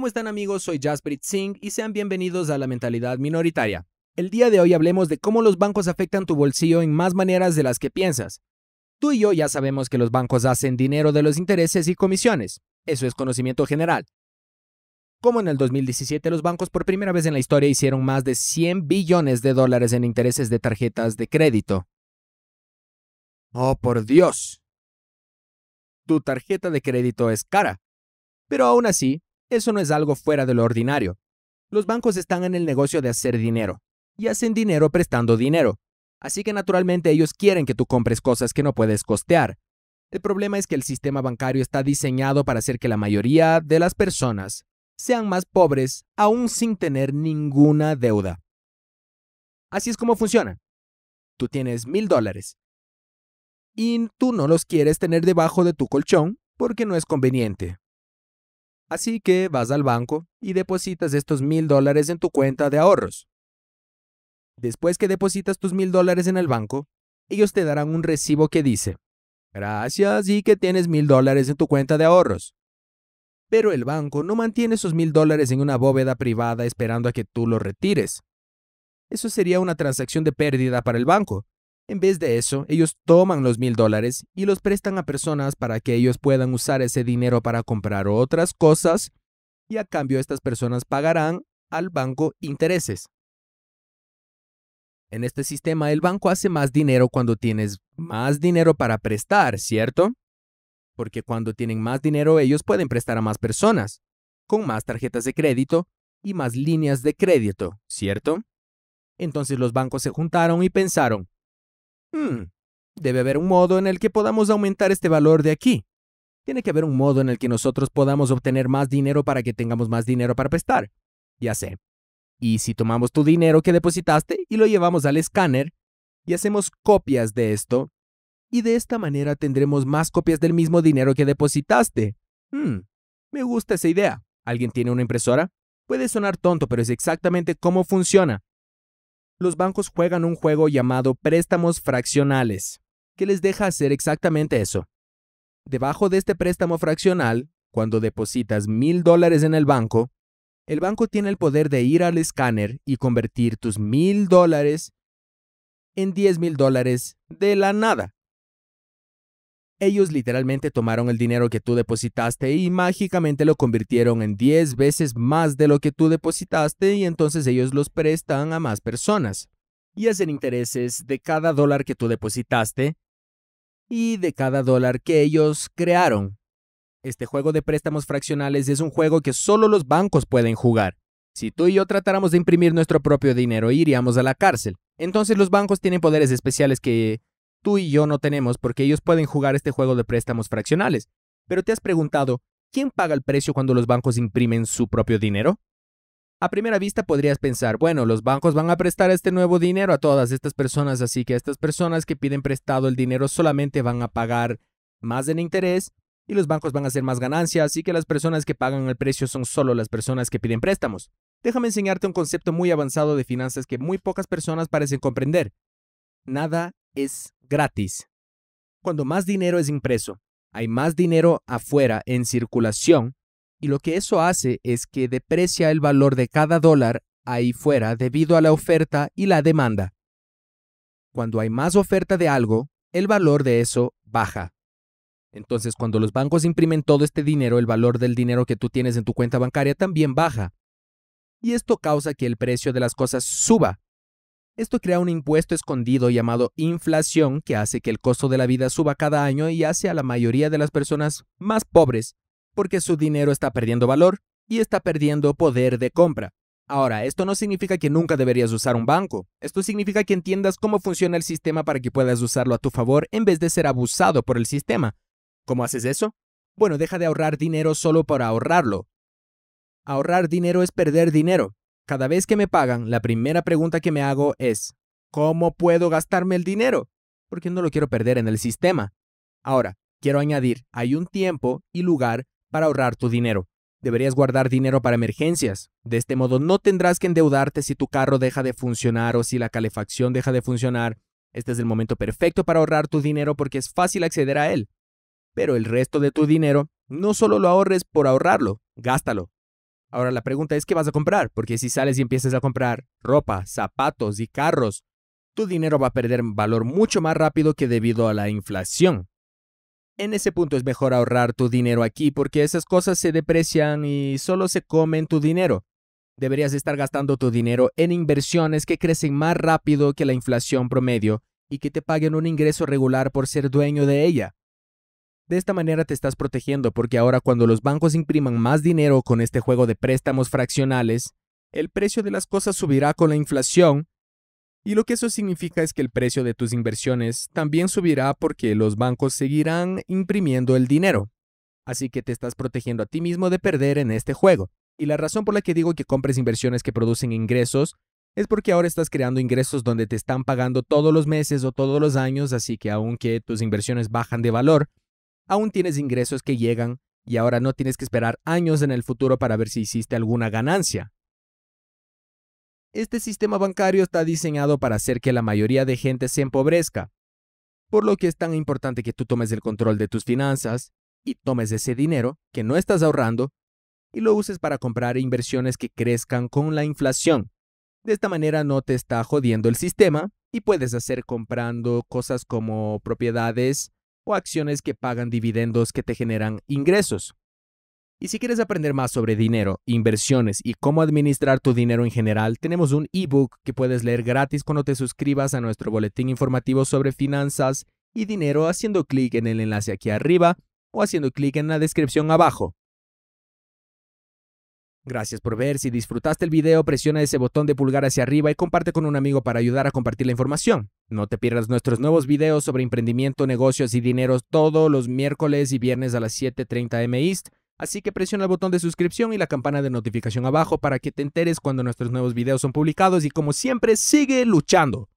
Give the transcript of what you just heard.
¿Cómo están amigos? Soy Jasprit Singh y sean bienvenidos a La Mentalidad Minoritaria. El día de hoy hablemos de cómo los bancos afectan tu bolsillo en más maneras de las que piensas. Tú y yo ya sabemos que los bancos hacen dinero de los intereses y comisiones. Eso es conocimiento general. Como en el 2017 los bancos por primera vez en la historia hicieron más de 100 billones de dólares en intereses de tarjetas de crédito. ¡Oh, por Dios! Tu tarjeta de crédito es cara. Pero aún así, eso no es algo fuera de lo ordinario. Los bancos están en el negocio de hacer dinero, y hacen dinero prestando dinero. Así que naturalmente ellos quieren que tú compres cosas que no puedes costear. El problema es que el sistema bancario está diseñado para hacer que la mayoría de las personas sean más pobres aún sin tener ninguna deuda. Así es como funciona. Tú tienes mil dólares y tú no los quieres tener debajo de tu colchón porque no es conveniente, Así que vas al banco y depositas estos mil dólares en tu cuenta de ahorros. Después que depositas tus mil dólares en el banco, ellos te darán un recibo que dice, gracias y que tienes mil dólares en tu cuenta de ahorros. Pero el banco no mantiene esos mil dólares en una bóveda privada esperando a que tú los retires. Eso sería una transacción de pérdida para el banco, en vez de eso, ellos toman los mil dólares y los prestan a personas para que ellos puedan usar ese dinero para comprar otras cosas y a cambio estas personas pagarán al banco intereses. En este sistema el banco hace más dinero cuando tienes más dinero para prestar, ¿cierto? Porque cuando tienen más dinero ellos pueden prestar a más personas, con más tarjetas de crédito y más líneas de crédito, ¿cierto? Entonces los bancos se juntaron y pensaron, Hmm, debe haber un modo en el que podamos aumentar este valor de aquí. Tiene que haber un modo en el que nosotros podamos obtener más dinero para que tengamos más dinero para prestar. Ya sé. Y si tomamos tu dinero que depositaste y lo llevamos al escáner y hacemos copias de esto, y de esta manera tendremos más copias del mismo dinero que depositaste. Hmm, me gusta esa idea. ¿Alguien tiene una impresora? Puede sonar tonto, pero es exactamente cómo funciona los bancos juegan un juego llamado préstamos fraccionales, que les deja hacer exactamente eso. Debajo de este préstamo fraccional, cuando depositas mil dólares en el banco, el banco tiene el poder de ir al escáner y convertir tus mil dólares en diez mil dólares de la nada. Ellos literalmente tomaron el dinero que tú depositaste y mágicamente lo convirtieron en 10 veces más de lo que tú depositaste y entonces ellos los prestan a más personas. Y hacen intereses de cada dólar que tú depositaste y de cada dólar que ellos crearon. Este juego de préstamos fraccionales es un juego que solo los bancos pueden jugar. Si tú y yo tratáramos de imprimir nuestro propio dinero, iríamos a la cárcel. Entonces los bancos tienen poderes especiales que tú y yo no tenemos porque ellos pueden jugar este juego de préstamos fraccionales. Pero te has preguntado, ¿quién paga el precio cuando los bancos imprimen su propio dinero? A primera vista podrías pensar, bueno, los bancos van a prestar este nuevo dinero a todas estas personas, así que estas personas que piden prestado el dinero solamente van a pagar más en interés y los bancos van a hacer más ganancias, así que las personas que pagan el precio son solo las personas que piden préstamos. Déjame enseñarte un concepto muy avanzado de finanzas que muy pocas personas parecen comprender. Nada es gratis. Cuando más dinero es impreso, hay más dinero afuera en circulación y lo que eso hace es que deprecia el valor de cada dólar ahí fuera debido a la oferta y la demanda. Cuando hay más oferta de algo, el valor de eso baja. Entonces, cuando los bancos imprimen todo este dinero, el valor del dinero que tú tienes en tu cuenta bancaria también baja. Y esto causa que el precio de las cosas suba, esto crea un impuesto escondido llamado inflación que hace que el costo de la vida suba cada año y hace a la mayoría de las personas más pobres, porque su dinero está perdiendo valor y está perdiendo poder de compra. Ahora, esto no significa que nunca deberías usar un banco. Esto significa que entiendas cómo funciona el sistema para que puedas usarlo a tu favor en vez de ser abusado por el sistema. ¿Cómo haces eso? Bueno, deja de ahorrar dinero solo para ahorrarlo. Ahorrar dinero es perder dinero. Cada vez que me pagan, la primera pregunta que me hago es, ¿cómo puedo gastarme el dinero? Porque no lo quiero perder en el sistema. Ahora, quiero añadir, hay un tiempo y lugar para ahorrar tu dinero. Deberías guardar dinero para emergencias. De este modo no tendrás que endeudarte si tu carro deja de funcionar o si la calefacción deja de funcionar. Este es el momento perfecto para ahorrar tu dinero porque es fácil acceder a él. Pero el resto de tu dinero no solo lo ahorres por ahorrarlo, gástalo. Ahora la pregunta es, ¿qué vas a comprar? Porque si sales y empiezas a comprar ropa, zapatos y carros, tu dinero va a perder valor mucho más rápido que debido a la inflación. En ese punto es mejor ahorrar tu dinero aquí porque esas cosas se deprecian y solo se comen tu dinero. Deberías estar gastando tu dinero en inversiones que crecen más rápido que la inflación promedio y que te paguen un ingreso regular por ser dueño de ella. De esta manera te estás protegiendo porque ahora cuando los bancos impriman más dinero con este juego de préstamos fraccionales, el precio de las cosas subirá con la inflación y lo que eso significa es que el precio de tus inversiones también subirá porque los bancos seguirán imprimiendo el dinero. Así que te estás protegiendo a ti mismo de perder en este juego. Y la razón por la que digo que compres inversiones que producen ingresos es porque ahora estás creando ingresos donde te están pagando todos los meses o todos los años, así que aunque tus inversiones bajan de valor, aún tienes ingresos que llegan y ahora no tienes que esperar años en el futuro para ver si hiciste alguna ganancia. Este sistema bancario está diseñado para hacer que la mayoría de gente se empobrezca, por lo que es tan importante que tú tomes el control de tus finanzas y tomes ese dinero que no estás ahorrando y lo uses para comprar inversiones que crezcan con la inflación. De esta manera no te está jodiendo el sistema y puedes hacer comprando cosas como propiedades, o acciones que pagan dividendos que te generan ingresos. Y si quieres aprender más sobre dinero, inversiones y cómo administrar tu dinero en general, tenemos un ebook que puedes leer gratis cuando te suscribas a nuestro boletín informativo sobre finanzas y dinero haciendo clic en el enlace aquí arriba o haciendo clic en la descripción abajo. Gracias por ver, si disfrutaste el video presiona ese botón de pulgar hacia arriba y comparte con un amigo para ayudar a compartir la información. No te pierdas nuestros nuevos videos sobre emprendimiento, negocios y dinero todos los miércoles y viernes a las 7.30 M East, así que presiona el botón de suscripción y la campana de notificación abajo para que te enteres cuando nuestros nuevos videos son publicados y como siempre sigue luchando.